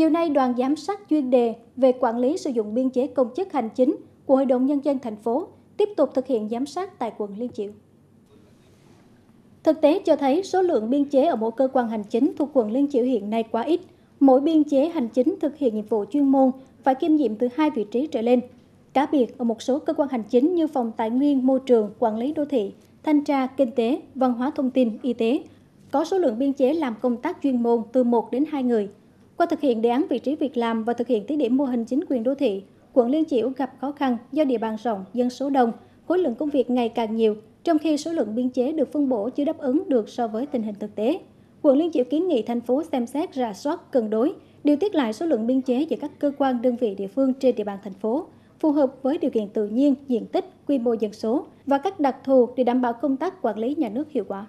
Chiều nay, đoàn giám sát chuyên đề về quản lý sử dụng biên chế công chức hành chính của Hội đồng Nhân dân thành phố tiếp tục thực hiện giám sát tại quận Liên Chiểu. Thực tế cho thấy số lượng biên chế ở mỗi cơ quan hành chính thuộc quận Liên Chiểu hiện nay quá ít. Mỗi biên chế hành chính thực hiện nhiệm vụ chuyên môn phải kiêm nhiệm từ hai vị trí trở lên. Cá biệt ở một số cơ quan hành chính như phòng tài nguyên, môi trường, quản lý đô thị, thanh tra, kinh tế, văn hóa thông tin, y tế, có số lượng biên chế làm công tác chuyên môn từ 1 đến 2 người – qua thực hiện đề án vị trí việc làm và thực hiện thí điểm mô hình chính quyền đô thị, quận Liên Chiểu gặp khó khăn do địa bàn rộng, dân số đông, khối lượng công việc ngày càng nhiều, trong khi số lượng biên chế được phân bổ chưa đáp ứng được so với tình hình thực tế. Quận Liên Chiểu kiến nghị thành phố xem xét rà soát cân đối, điều tiết lại số lượng biên chế giữa các cơ quan đơn vị địa phương trên địa bàn thành phố, phù hợp với điều kiện tự nhiên, diện tích, quy mô dân số và các đặc thù để đảm bảo công tác quản lý nhà nước hiệu quả.